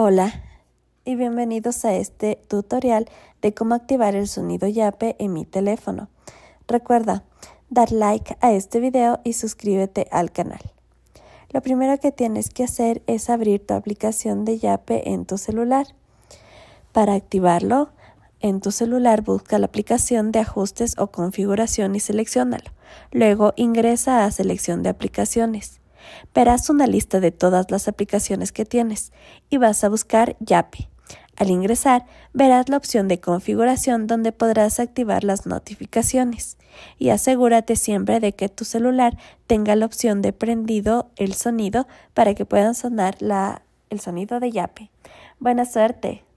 Hola y bienvenidos a este tutorial de cómo activar el sonido yape en mi teléfono. Recuerda dar like a este video y suscríbete al canal. Lo primero que tienes que hacer es abrir tu aplicación de yape en tu celular. Para activarlo, en tu celular busca la aplicación de ajustes o configuración y seleccionalo. Luego ingresa a selección de aplicaciones verás una lista de todas las aplicaciones que tienes y vas a buscar Yape. Al ingresar, verás la opción de configuración donde podrás activar las notificaciones y asegúrate siempre de que tu celular tenga la opción de prendido el sonido para que puedan sonar la, el sonido de Yape. Buena suerte.